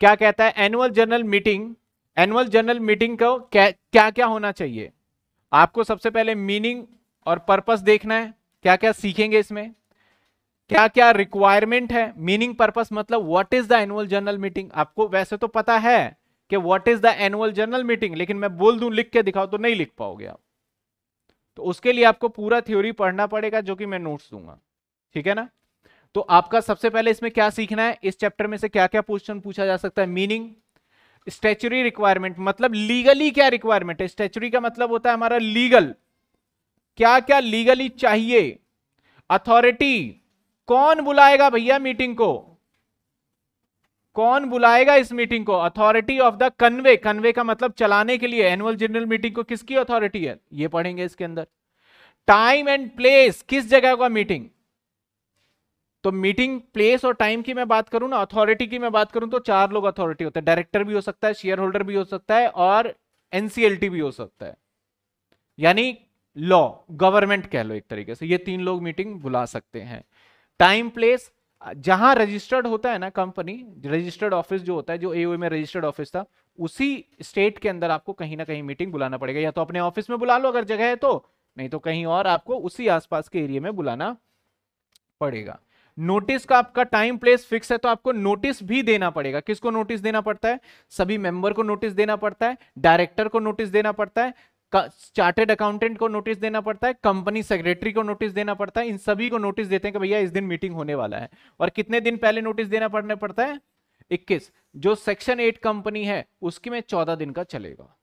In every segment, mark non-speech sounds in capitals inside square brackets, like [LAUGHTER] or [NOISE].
क्या कहता है annual general meeting annual general meeting को क्या क्या क्या होना चाहिए आपको सबसे पहले मीनिंग और पर्पस देखना है क्या क्या सीखेंगे इसमें क्या क्या रिक्वायरमेंट है मीनिंग पर्पस मतलब what is the annual general meeting आपको वैसे तो पता है कि what is the annual general meeting लेकिन मैं बोल दूं लिख के दिखाओ तो नहीं लिख पाओगे आप तो उसके लिए आपको पूरा थ्योरी पढ़ना पड़ेगा जो कि मैं नोट्स दूंगा ठीक है ना तो आपका सबसे पहले इसमें क्या सीखना है इस चैप्टर में से क्या क्या क्वेश्चन पूछा जा सकता है मीनिंग स्टेचुरी रिक्वायरमेंट मतलब लीगली क्या रिक्वायरमेंट है स्टेचुरी का मतलब होता है हमारा लीगल क्या क्या लीगली चाहिए अथॉरिटी कौन बुलाएगा भैया मीटिंग को कौन बुलाएगा इस मीटिंग को authority of the convey convey का मतलब चलाने के लिए एनुअल जनरल मीटिंग को किसकी अथॉरिटी है ये पढ़ेंगे इसके अंदर टाइम एंड प्लेस किस जगह का मीटिंग तो मीटिंग प्लेस और टाइम की मैं बात करूं ना अथॉरिटी की मैं बात करूं तो चार लोग अथॉरिटी होते हैं डायरेक्टर भी हो सकता है शेयर होल्डर भी हो सकता है और एनसीएलटी भी हो सकता है यानी लॉ गवर्नमेंट कह लो एक तरीके से ये तीन लोग मीटिंग बुला सकते हैं टाइम प्लेस जहां रजिस्टर्ड होता है ना कंपनी रजिस्टर्ड ऑफिस जो होता है जो एओ e में रजिस्टर्ड ऑफिस था उसी स्टेट के अंदर आपको कहीं ना कहीं मीटिंग बुलाना पड़ेगा या तो अपने ऑफिस में बुला लो अगर जगह है तो नहीं तो कहीं और आपको उसी आसपास के एरिया में बुलाना पड़ेगा नोटिस का आपका टाइम प्लेस फिक्स है तो आपको नोटिस भी देना पड़ेगा किसको नोटिस देना पड़ता है सभी मेंबर को नोटिस देना पड़ता है डायरेक्टर को नोटिस देना पड़ता है चार्टेड अकाउंटेंट को नोटिस देना पड़ता है कंपनी सेक्रेटरी को नोटिस देना पड़ता है इन सभी को नोटिस देते हैं कि भैया इस दिन मीटिंग होने वाला है और कितने दिन पहले नोटिस देना पड़ने पड़ता है 21 जो सेक्शन 8 कंपनी है उसकी में 14 दिन का चलेगा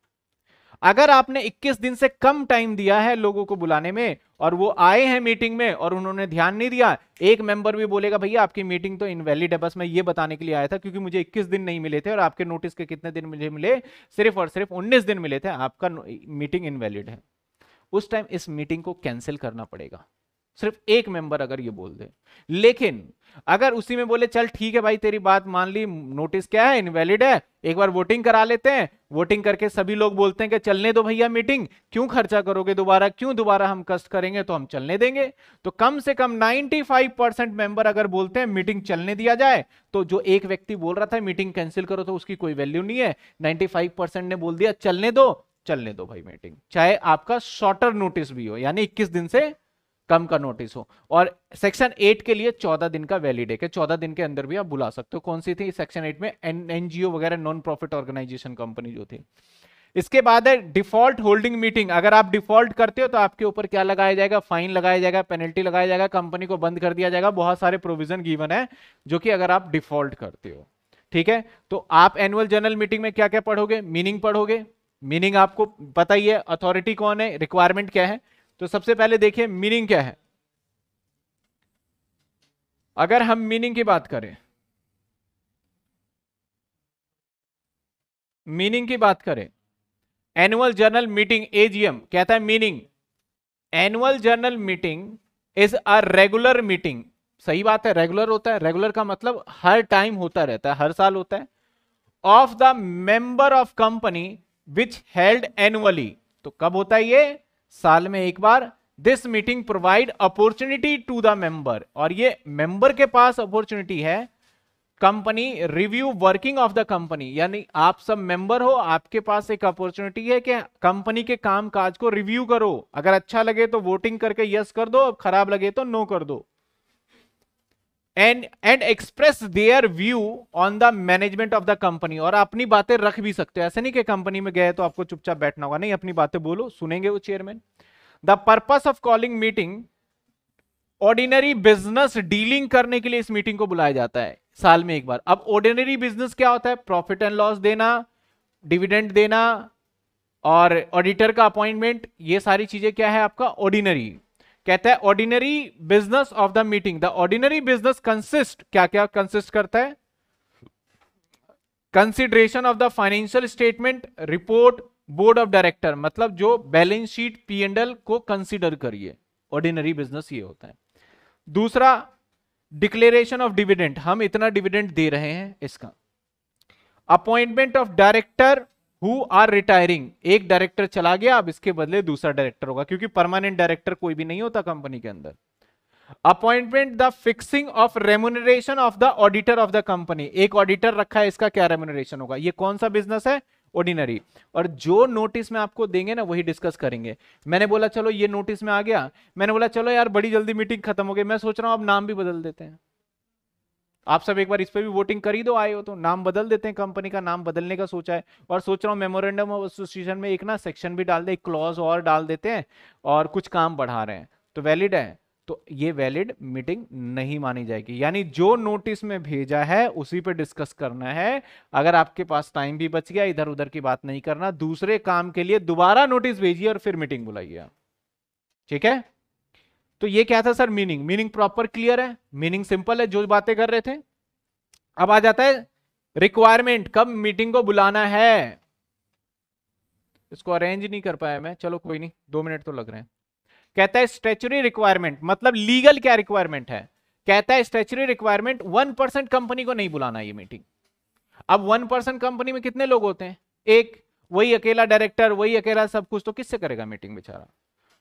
अगर आपने 21 दिन से कम टाइम दिया है लोगों को बुलाने में और वो आए हैं मीटिंग में और उन्होंने ध्यान नहीं दिया एक मेंबर भी बोलेगा भैया आपकी मीटिंग तो इनवैलिड है बस मैं ये बताने के लिए आया था क्योंकि मुझे 21 दिन नहीं मिले थे और आपके नोटिस के कितने दिन मुझे मिले सिर्फ और सिर्फ उन्नीस दिन मिले थे आपका मीटिंग इनवैलिड है उस टाइम इस मीटिंग को कैंसिल करना पड़ेगा सिर्फ एक मेंबर अगर ये बोल दे लेकिन अगर उसी में बोले चल ठीक है भाई तेरी बात मान ली नोटिस क्या है इनवैलिड है एक बार वोटिंग करा लेते हैं वोटिंग करके सभी लोग बोलते हैं कि चलने दो भैया मीटिंग क्यों खर्चा करोगे दोबारा क्यों दोबारा हम कष्ट करेंगे तो हम चलने देंगे तो कम से कम 95 परसेंट मेंबर अगर बोलते हैं मीटिंग चलने दिया जाए तो जो एक व्यक्ति बोल रहा था मीटिंग कैंसिल करो तो उसकी कोई वैल्यू नहीं है 95 परसेंट ने बोल दिया चलने दो चलने दो भाई मीटिंग चाहे आपका शॉर्टर नोटिस भी हो यानी इक्कीस दिन से कम का नोटिस हो और सेक्शन एट के लिए चौदह दिन का वैलिड है कि चौदह दिन के अंदर भी आप बुला सकते हो कौन सी थी सेक्शन एट में एनजीओ वगैरह नॉन प्रॉफिट ऑर्गेनाइजेशन कंपनी जो थी इसके बाद है डिफॉल्ट होल्डिंग मीटिंग अगर आप डिफॉल्ट करते हो तो आपके ऊपर क्या लगाया जाएगा फाइन लगाया जाएगा पेनल्टी लगाया जाएगा कंपनी को बंद कर दिया जाएगा बहुत सारे प्रोविजन गिवन है जो कि अगर आप डिफॉल्ट करते हो ठीक है तो आप एनुअल जनरल मीटिंग में क्या क्या पढ़ोगे मीनिंग पढ़ोगे मीनिंग आपको पता ही है अथॉरिटी कौन है रिक्वायरमेंट क्या है तो सबसे पहले देखें मीनिंग क्या है अगर हम मीनिंग की बात करें मीनिंग की बात करें एनुअल जर्नल मीटिंग एजीएम कहता है meaning annual general meeting is a regular meeting सही बात है रेगुलर होता है रेगुलर का मतलब हर टाइम होता रहता है हर साल होता है of the member of company which held annually तो कब होता है ये साल में एक बार this meeting provide opportunity to the member और ये मेंबर के पास अपॉर्चुनिटी है company review working of the company यानी आप सब मेंबर हो आपके पास एक अपॉर्चुनिटी है कि कंपनी के काम काज को रिव्यू करो अगर अच्छा लगे तो वोटिंग करके यस कर दो खराब लगे तो नो कर दो and and express their view on the management of the company और अपनी बातें रख भी सकते हो ऐसे नहीं कि कंपनी में गए तो आपको चुपचाप बैठना होगा नहीं अपनी बातें बोलो सुनेंगे वो chairman the purpose of calling meeting ordinary business dealing करने के लिए इस मीटिंग को बुलाया जाता है साल में एक बार अब ऑर्डिनरी बिजनेस क्या होता है प्रॉफिट एंड लॉस देना डिविडेंड देना और ऑडिटर का अपॉइंटमेंट ये सारी चीजें क्या है आपका ऑर्डिनरी कहता है ordinary business of the meeting the ordinary business consist क्या क्या कंसिस्ट करता है consideration of the financial statement report board of director मतलब जो balance sheet P and L को कंसिडर करिए ऑर्डिनरी बिजनेस ये होता है दूसरा डिक्लेरेशन ऑफ डिविडेंट हम इतना डिविडेंट दे रहे हैं इसका appointment of director who are retiring एक डायरेक्टर चला गया अब इसके बदले दूसरा डायरेक्टर होगा क्योंकि परमानेंट डायरेक्टर कोई भी नहीं होता कंपनी के अंदर appointment the fixing of remuneration of the auditor of the company एक ऑडिटर रखा है इसका क्या रेमुनरेशन होगा ये कौन सा बिजनेस है ऑर्डिनरी और जो नोटिस में आपको देंगे ना वही डिस्कस करेंगे मैंने बोला चलो ये नोटिस में आ गया मैंने बोला चलो यार बड़ी जल्दी मीटिंग खत्म हो गई मैं सोच रहा हूं अब नाम भी बदल देते हैं आप सब एक बार इस पर भी वोटिंग कर ही दो आए हो तो नाम बदल देते हैं कंपनी का नाम बदलने का सोचा है और सोच रहा हूँ मेमोरेंडम ऑफ एसोसिएशन में एक ना सेक्शन भी डाल दे एक क्लॉज और डाल देते हैं और कुछ काम बढ़ा रहे हैं तो वैलिड है तो ये वैलिड मीटिंग नहीं मानी जाएगी यानी जो नोटिस में भेजा है उसी पे डिस्कस करना है अगर आपके पास टाइम भी बच गया इधर उधर की बात नहीं करना दूसरे काम के लिए दोबारा नोटिस भेजिए और फिर मीटिंग बुलाइए ठीक है तो ये क्या था sir meaning meaning proper clear है मीनिंग सिंपल है जो बातें कर रहे थे अब आ जाता है रिक्वायरमेंट कब मीटिंग को बुलाना है इसको अरेंज नहीं कर पाया मैं चलो कोई नहीं दो मिनट तो लग रहे हैं कहता है स्टेचुरी रिक्वायरमेंट मतलब लीगल क्या रिक्वायरमेंट है कहता है statutory requirement one percent company को नहीं बुलाना ये मीटिंग अब वन परसेंट कंपनी में कितने लोग होते हैं एक वही अकेला डायरेक्टर वही अकेला सब कुछ तो किससे करेगा मीटिंग बेचारा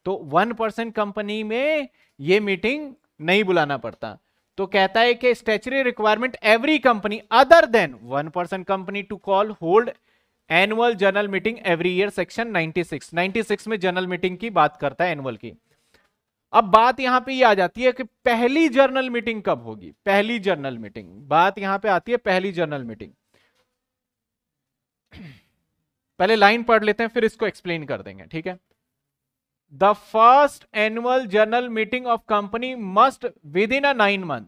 तो वन परसेंट कंपनी में ये मीटिंग नहीं बुलाना पड़ता तो कहता है कि statutory requirement every company other than one percent company to call hold annual general meeting every year section 96 96 में जनरल मीटिंग की बात करता है एनुअल की अब बात यहां पे ये यह आ जाती है कि पहली जर्नल मीटिंग कब होगी पहली जर्नल मीटिंग बात यहां पे आती है पहली जर्नल मीटिंग पहले लाइन पढ़ लेते हैं फिर इसको एक्सप्लेन कर देंगे ठीक है the first annual general meeting of company must within a nine month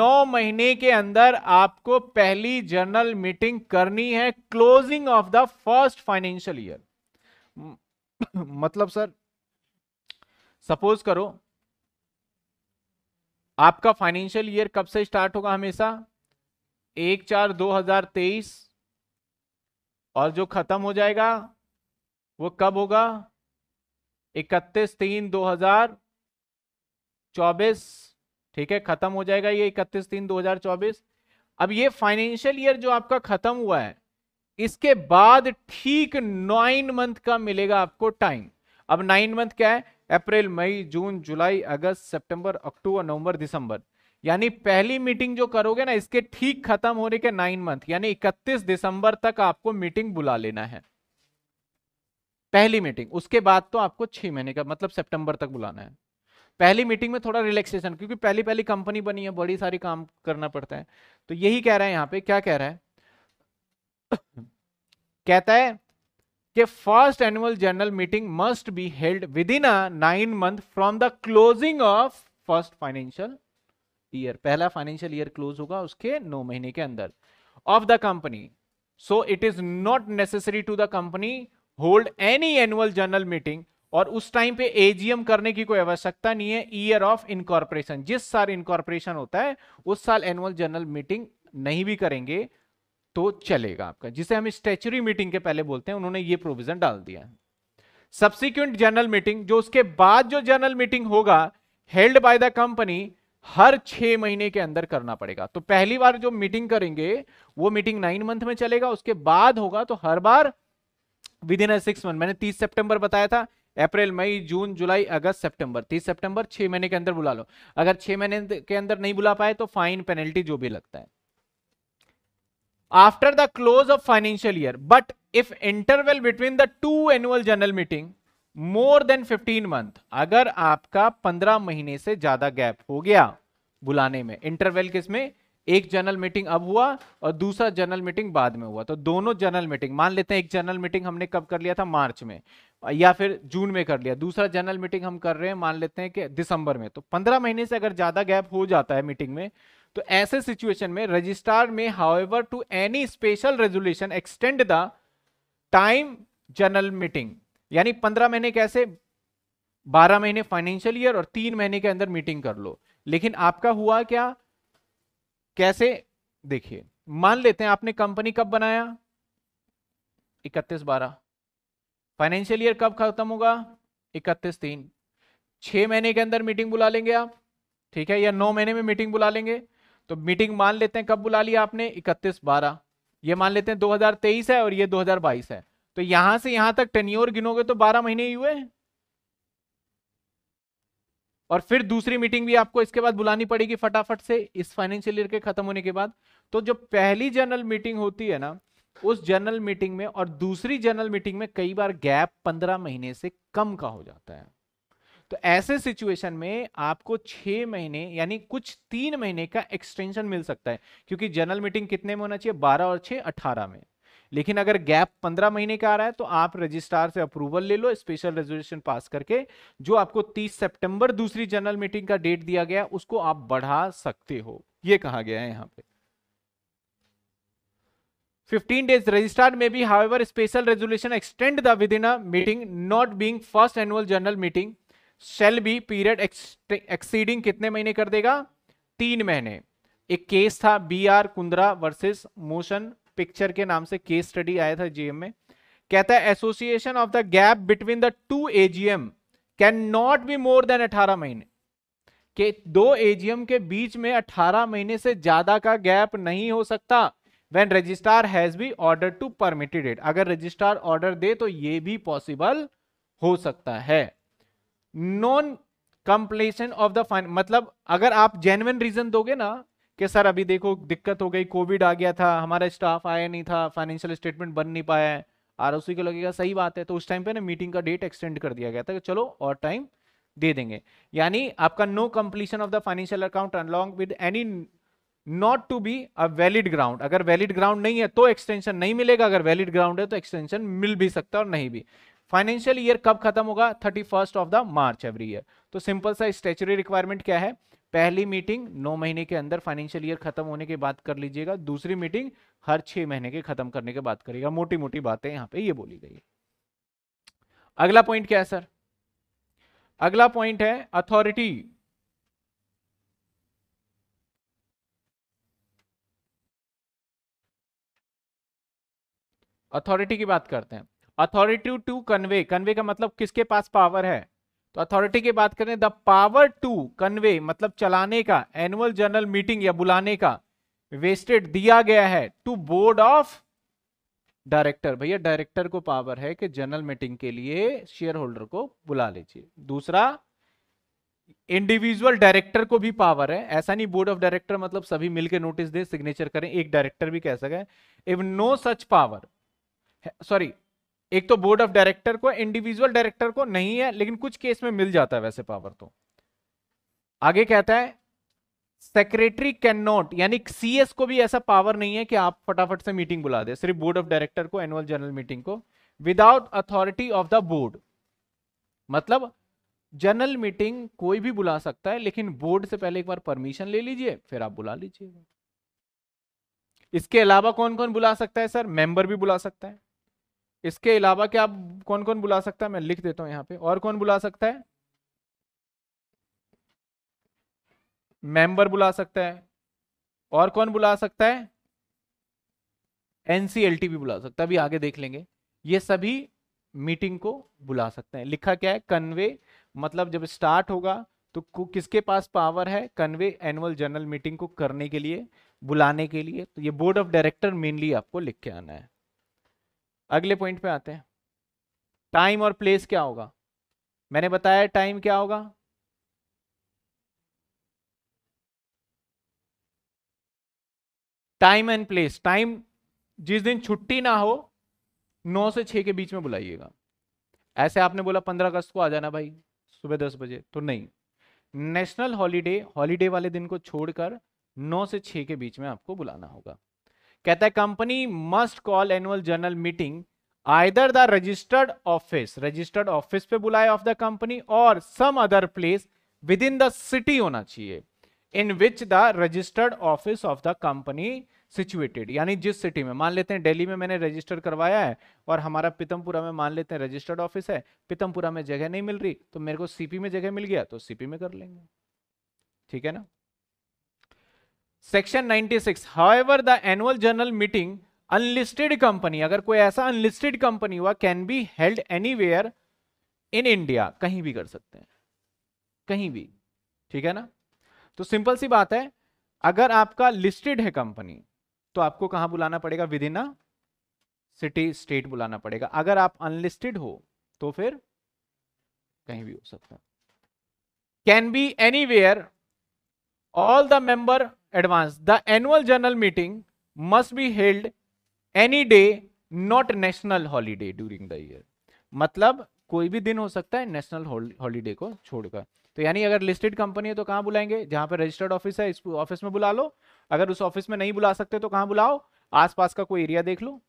नौ महीने के अंदर आपको पहली जनरल मीटिंग करनी है closing of the first financial year मतलब सर सपोज करो आपका फाइनेंशियल ईयर कब से स्टार्ट होगा हमेशा एक चार दो हजार तेईस और जो खत्म हो जाएगा वो कब होगा इकतीस तीन दो हजार चौबीस ठीक है खत्म हो जाएगा ये इकतीस तीन दो हजार चौबीस अब ये फाइनेंशियल ईयर जो आपका खत्म हुआ है इसके बाद ठीक नाइन मंथ का मिलेगा आपको टाइम अब नाइन मंथ क्या है अप्रैल मई जून जुलाई अगस्त सितंबर अक्टूबर नवंबर दिसंबर यानी पहली मीटिंग जो करोगे ना इसके ठीक खत्म होने के नाइन मंथ यानी इकतीस दिसंबर तक आपको मीटिंग बुला लेना है पहली मीटिंग उसके बाद तो आपको छह महीने का मतलब सितंबर तक बुलाना है पहली मीटिंग में थोड़ा रिलैक्सेशन क्योंकि पहली पहली कंपनी बनी है बड़ी सारी काम करना पड़ता है तो यही कह रहा है यहां पे क्या कह रहा है [COUGHS] कहता है कि first annual general meeting must be held within a nine month from the closing of first financial year पहला फाइनेंशियल ईयर क्लोज होगा उसके नौ महीने के अंदर of the company so it is not necessary to the company hold any annual general meeting और उस time पे एजीएम करने की कोई आवश्यकता नहीं है ईयर ऑफ इनकॉर्पोरेशन जिस साल इनकॉर्पोरेशन होता है उस साल एनुअल जनरल मीटिंग नहीं भी करेंगे तो चलेगा आपका जिसे हम स्टेचुरी मीटिंग के पहले बोलते हैं उन्होंने ये प्रोविजन डाल दिया सब्सिक्वेंट जनरल मीटिंग जो उसके बाद जो जनरल मीटिंग होगा हेल्ड बाय द कंपनी हर छह महीने के अंदर करना पड़ेगा तो पहली बार जो मीटिंग करेंगे वो मीटिंग नाइन मंथ में चलेगा उसके बाद होगा तो हर बार विद इन सिक्स मंथ मैंने तीस सेप्टेम्बर बताया था अप्रैल मई जून जुलाई अगस्त सितंबर तीस सितंबर छह महीने के अंदर बुला लो अगर छह महीने के अंदर नहीं बुला पाए तो फाइन पेनल्टी जो भी लगता है after the close of financial year but if interval between the two annual general meeting more than fifteen month अगर आपका पंद्रह महीने से ज्यादा गैप हो गया बुलाने में इंटरवेल किसमें एक जनरल मीटिंग अब हुआ और दूसरा जनरल मीटिंग बाद में हुआ तो दोनों जनरल मीटिंग मान लेते हैं एक जनरल मीटिंग हमने कब कर लिया था मार्च में या फिर जून में कर लिया दूसरा जनरल मीटिंग हम कर रहे हैं मान लेते हैं कि दिसंबर में तो पंद्रह महीने से अगर ज्यादा गैप हो जाता है मीटिंग में तो ऐसे सिचुएशन में रजिस्ट्रार में however to any special resolution extend the time general meeting यानी पंद्रह महीने कैसे बारह महीने फाइनेंशियल ईयर और तीन महीने के अंदर मीटिंग कर लो लेकिन आपका हुआ क्या कैसे देखिए मान लेते हैं आपने कंपनी कब बनाया इकतीस बारह फाइनेंशियल ईयर कब खत्म होगा इकतीस तीन छह महीने के अंदर मीटिंग बुला लेंगे आप ठीक है या नौ महीने में मीटिंग बुला लेंगे तो मीटिंग मान लेते हैं कब बुला लिया आपने इकतीस बारह ये मान लेते हैं 2023 है और ये 2022 है तो यहां से यहां तक टेन्योर गिनोगे तो 12 महीने ही हुए और फिर दूसरी मीटिंग भी आपको इसके बाद बुलानी पड़ेगी फटाफट से इस फाइनेंशियल ईयर के खत्म होने के बाद तो जो पहली जनरल मीटिंग होती है ना उस जनरल मीटिंग में और दूसरी जनरल मीटिंग में कई बार गैप पंद्रह महीने से कम का हो जाता है तो ऐसे सिचुएशन में आपको छह महीने यानी कुछ तीन महीने का एक्सटेंशन मिल सकता है क्योंकि जनरल मीटिंग कितने में होना चाहिए बारह और छह अठारह में लेकिन अगर गैप पंद्रह महीने का आ रहा है तो आप रजिस्ट्रार से अप्रूवल ले लो स्पेशल रेजोल्यूशन पास करके जो आपको तीस सेप्टेम्बर दूसरी जनरल मीटिंग का डेट दिया गया उसको आप बढ़ा सकते हो ये कहा गया है यहाँ पे 15 days registrar may be however special resolution extend the within meeting not being first annual general meeting shall be period exceeding कितने महीने कर देगा तीन महीने एक केस था B R Kundra versus motion picture के नाम से केस स्टडी आया था जीएम में कहता है association of the gap between the two AGM can not be more than 18 महीने के दो एजीएम के बीच में 18 महीने से ज्यादा का गैप नहीं हो सकता when registrar has be order to permitted it अगर रजिस्ट्रार ऑर्डर दे तो ये भी पॉसिबल हो सकता है non completion of the fine मतलब अगर आप जेन्युन रीजन दोगे ना कि सर अभी देखो दिक्कत हो गई कोविड आ गया था हमारा स्टाफ आया नहीं था फाइनेंशियल स्टेटमेंट बन नहीं पाया है आर को लगेगा सही बात है तो उस टाइम पे ना मीटिंग का डेट एक्सटेंड कर दिया गया था कि चलो और टाइम दे देंगे यानी आपका no completion of the financial account along with any not to be a valid ground अगर वैलिड ग्राउंड नहीं है तो एक्सटेंशन नहीं मिलेगा अगर वैलिड ग्राउंड है तो एक्सटेंशन मिल भी सकता है और नहीं भी फाइनेंशियल ईयर कब खत्म होगा thirty first of the March every year तो सिंपल सा स्टेचुरी रिक्वायरमेंट क्या है पहली मीटिंग नौ महीने के अंदर फाइनेंशियल ईयर खत्म होने के बाद कर लीजिएगा दूसरी मीटिंग हर छह महीने के खत्म करने के बाद करिएगा मोटी मोटी बातें यहां पे ये बोली गई अगला पॉइंट क्या है सर अगला पॉइंट है अथॉरिटी अथॉरिटी की बात करते हैं अथॉरिटी टू कन्वे कन्वे का मतलब किसके पास पावर है तो अथॉरिटी की बात करें द पावर टू कन्वे मतलब चलाने का एनुअल जनरल मीटिंग या बुलाने का वेस्टेड दिया गया है टू बोर्ड ऑफ डायरेक्टर भैया डायरेक्टर को पावर है कि जनरल मीटिंग के लिए शेयर होल्डर को बुला लीजिए दूसरा इंडिविजुअल डायरेक्टर को भी पावर है ऐसा नहीं बोर्ड ऑफ डायरेक्टर मतलब सभी मिलकर नोटिस दे सिग्नेचर करें एक डायरेक्टर भी कह सके if no such power sorry एक तो बोर्ड ऑफ डायरेक्टर को इंडिविजुअल डायरेक्टर को नहीं है लेकिन कुछ केस में मिल जाता है वैसे पावर तो आगे कहता है सेक्रेटरी कैन नॉट यानी सीएस को भी ऐसा पावर नहीं है कि आप फटाफट से मीटिंग बुला दे सिर्फ बोर्ड ऑफ डायरेक्टर को एनुअल जनरल मीटिंग को without authority of the board मतलब जनरल मीटिंग कोई भी बुला सकता है लेकिन बोर्ड से पहले एक बार परमिशन ले लीजिए फिर आप बुला लीजिए इसके अलावा कौन कौन बुला सकता है सर मेंबर भी बुला सकता है इसके अलावा क्या आप कौन कौन बुला सकता है मैं लिख देता हूं यहाँ पे और कौन बुला सकता है मेंबर बुला सकता है और कौन बुला सकता है एनसीएलटी भी बुला सकता है अभी आगे देख लेंगे ये सभी मीटिंग को बुला सकते हैं लिखा क्या है कन्वे मतलब जब स्टार्ट होगा तो किसके पास पावर है कन्वे एनुअल जनरल मीटिंग को करने के लिए बुलाने के लिए तो ये बोर्ड ऑफ डायरेक्टर मेनली आपको लिख के आना है अगले पॉइंट पे आते हैं टाइम और प्लेस क्या होगा मैंने बताया टाइम क्या होगा टाइम एंड प्लेस टाइम जिस दिन छुट्टी ना हो नौ से छह के बीच में बुलाइएगा ऐसे आपने बोला पंद्रह अगस्त को आ जाना भाई सुबह दस बजे तो नहीं नेशनल हॉलीडे हॉलीडे वाले दिन को छोड़कर नौ से छह के बीच में आपको बुलाना होगा कहता है company must call annual general meeting either the registered office registered office पे बुलाए ऑफ द कंपनी और some other place within the city होना चाहिए in which the registered office of the company situated यानी जिस city में मान लेते हैं दिल्ली में मैंने रजिस्टर करवाया है और हमारा पीतमपुरा में मान लेते हैं रजिस्टर्ड ऑफिस है पीतमपुरा में जगह नहीं मिल रही तो मेरे को सीपी में जगह मिल गया तो सीपी में कर लेंगे ठीक है ना section 96 however the annual general meeting unlisted company अगर कोई ऐसा अनलिस्टेड कंपनी हुआ can be held where in India कहीं भी कर सकते हैं कहीं भी ठीक है ना तो सिंपल सी बात है अगर आपका लिस्टेड है कंपनी तो आपको कहां बुलाना पड़ेगा विद इन सिटी स्टेट बुलाना पड़ेगा अगर आप अनलिस्टेड हो तो फिर कहीं भी हो सकता है can be anywhere all the member advance the annual general meeting must be held any day not national holiday during the year मतलब कोई भी दिन हो सकता है नेशनल हॉलीडे को छोड़कर तो यानी अगर लिस्टेड कंपनी है तो कहाँ बुलाएंगे जहां पर रजिस्टर्ड ऑफिस है इस ऑफिस में बुला लो अगर उस ऑफिस में नहीं बुला सकते तो कहाँ बुलाओ आसपास का कोई एरिया देख लो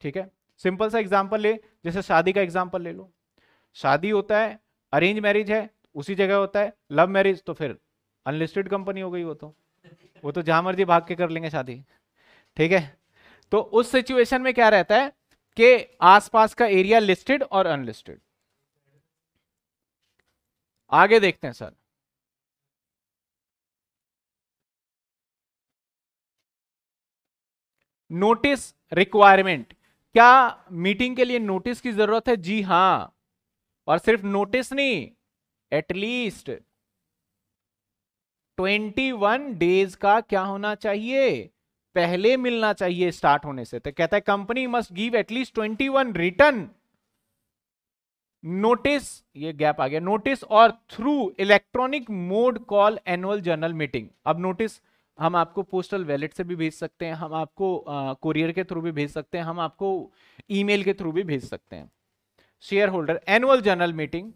ठीक है सिंपल सा एग्जाम्पल ले जैसे शादी का एग्जाम्पल ले लो शादी होता है अरेंज मैरिज है उसी जगह होता है लव मैरिज तो फिर अनलिस्टेड कंपनी हो गई वो तो वो तो जहां मर्जी भाग के कर लेंगे शादी ठीक है तो उस सिचुएशन में क्या रहता है कि आसपास का एरिया लिस्टेड और अनलिस्टेड आगे देखते हैं सर नोटिस रिक्वायरमेंट क्या मीटिंग के लिए नोटिस की जरूरत है जी हां और सिर्फ नोटिस नहीं एटलीस्ट 21 डेज का क्या होना चाहिए पहले मिलना चाहिए स्टार्ट होने से तो कहता है company must give at least twenty one return notice ये गैप आ गया नोटिस और through electronic mode call annual general meeting अब नोटिस हम आपको पोस्टल वैलेट से भी भेज सकते हैं हम आपको कोरियर के थ्रू भी भेज सकते हैं हम आपको ईमेल के थ्रू भी भेज सकते हैं shareholder annual general meeting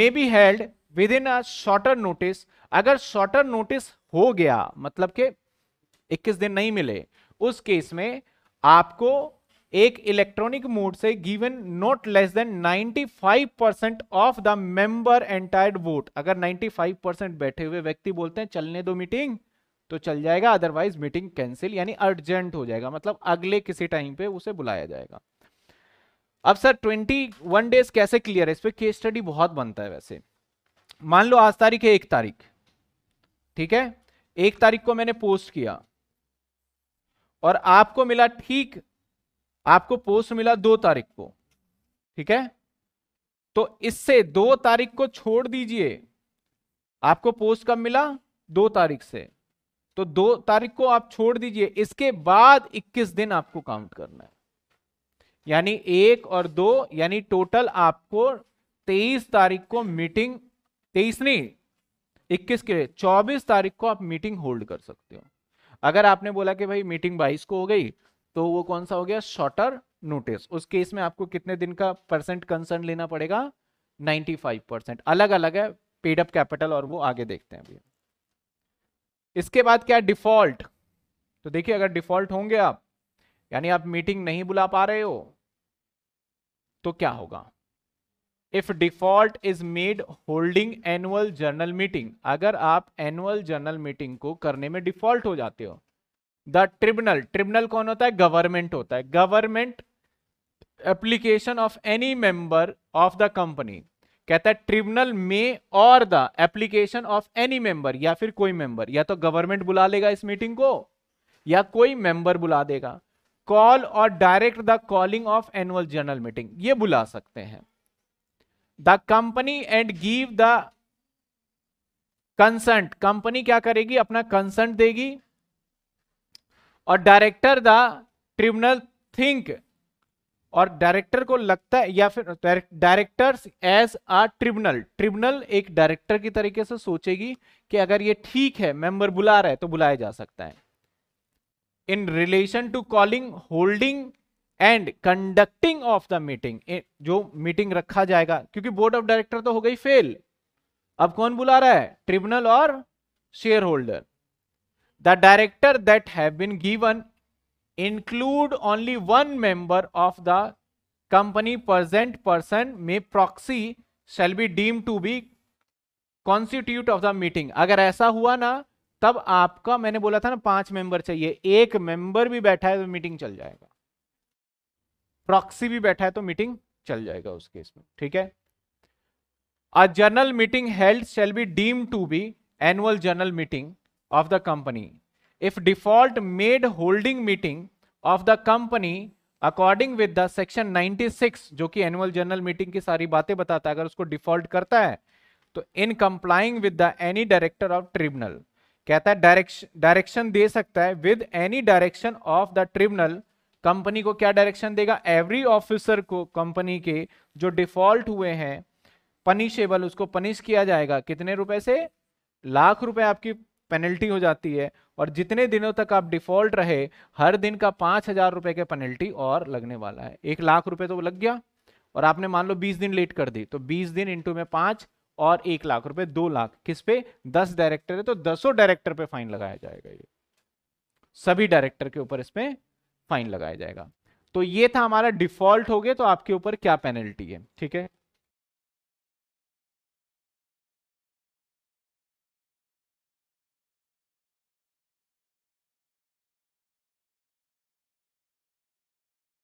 may be held within a shorter notice अगर शॉर्टर नोटिस हो गया मतलब के 21 दिन नहीं मिले उस केस में आपको एक इलेक्ट्रॉनिक मोड से given not less than 95 percent of the member entitled vote अगर 95 परसेंट बैठे हुए व्यक्ति बोलते हैं चलने दो मीटिंग तो चल जाएगा अदरवाइज मीटिंग कैंसिल यानी अर्जेंट हो जाएगा मतलब अगले किसी टाइम पे उसे बुलाया जाएगा अब सर 21 डेज कैसे क्लियर है इस पर केस स्टडी बहुत बनता है वैसे मान लो आज तारीख है एक तारीख ठीक है एक तारीख को मैंने पोस्ट किया और आपको मिला ठीक आपको पोस्ट मिला दो तारीख को ठीक है तो इससे दो तारीख को छोड़ दीजिए आपको पोस्ट कब मिला दो तारीख से तो दो तारीख को आप छोड़ दीजिए इसके बाद 21 दिन आपको काउंट करना है यानी एक और दो यानी टोटल आपको 23 तारीख को मीटिंग तेईस नहीं इक्कीस के चौबीस तारीख को आप मीटिंग होल्ड कर सकते हो अगर आपने बोला कि भाई मीटिंग बाईस को हो गई तो वो कौन सा हो गया शॉर्टर नोटिस उस केस में आपको कितने दिन का परसेंट कंसर्न लेना पड़ेगा 95 परसेंट अलग अलग है पेड अप कैपिटल और वो आगे देखते हैं भैया इसके बाद क्या डिफॉल्ट तो देखिए अगर डिफॉल्ट होंगे आप यानी आप मीटिंग नहीं बुला पा रहे हो तो क्या होगा if default is made holding annual general meeting अगर आप एनुअल जर्नल मीटिंग को करने में डिफॉल्ट हो जाते हो द ट्रिब्यूनल ट्रिब्यूनल कौन होता है गवर्नमेंट होता है government application of any member of the company कहता है ट्रिब्यूनल में और the application of any member या फिर कोई मेंबर या तो गवर्नमेंट बुला लेगा इस मीटिंग को या कोई मेंबर बुला देगा कॉल और direct the calling of annual general meeting ये बुला सकते हैं the company and give the consent company क्या करेगी अपना कंसंट देगी और डायरेक्टर द ट्रिब्यूनल थिंक और डायरेक्टर को लगता है या फिर directors as a tribunal tribunal एक डायरेक्टर की तरीके से सोचेगी कि अगर ये ठीक है मेंबर बुला रहा है तो बुलाया जा सकता है in relation to calling holding and conducting of the meeting जो मीटिंग रखा जाएगा क्योंकि बोर्ड ऑफ डायरेक्टर तो हो गई फेल अब कौन बुला रहा है ट्रिब्यूनल और shareholder the director that have been given include only one member of the company present person में proxy shall be deem to be constitute of the meeting अगर ऐसा हुआ ना तब आपका मैंने बोला था ना पांच मेंबर चाहिए एक मेंबर भी बैठा है तो मीटिंग चल जाएगा प्रॉक्सी भी बैठा है तो मीटिंग चल जाएगा उस केस में ठीक है a general meeting held shall be deem to be annual general meeting of the company if default made holding meeting of the company according with the section ninety six जो कि annual general meeting की सारी बातें बताता है अगर उसको default करता है तो in complying with the any director of tribunal कहता है डायरेक्शन डायरेक्शन दे सकता है with any direction of the tribunal company को क्या डायरेक्शन देगा एवरी ऑफिसर को कंपनी के जो डिफॉल्ट हुए हैं पनिशेबल उसको पनिश किया जाएगा कितने रुपए से लाख रुपए आपकी पेनल्टी हो जाती है और जितने दिनों तक आप डिफॉल्ट रहे हर दिन का पांच हजार रुपए के पेनल्टी और लगने वाला है एक लाख रुपए तो लग गया और आपने मान लो बीस दिन लेट कर दी तो बीस दिन इंटू में पांच और एक लाख रुपए दो लाख किस पे दस डायरेक्टर है तो दसों डायरेक्टर पे फाइन लगाया जाएगा ये सभी डायरेक्टर के ऊपर इसमें फाइन लगाया जाएगा तो ये था हमारा डिफॉल्ट हो गया तो आपके ऊपर क्या पेनल्टी है ठीक है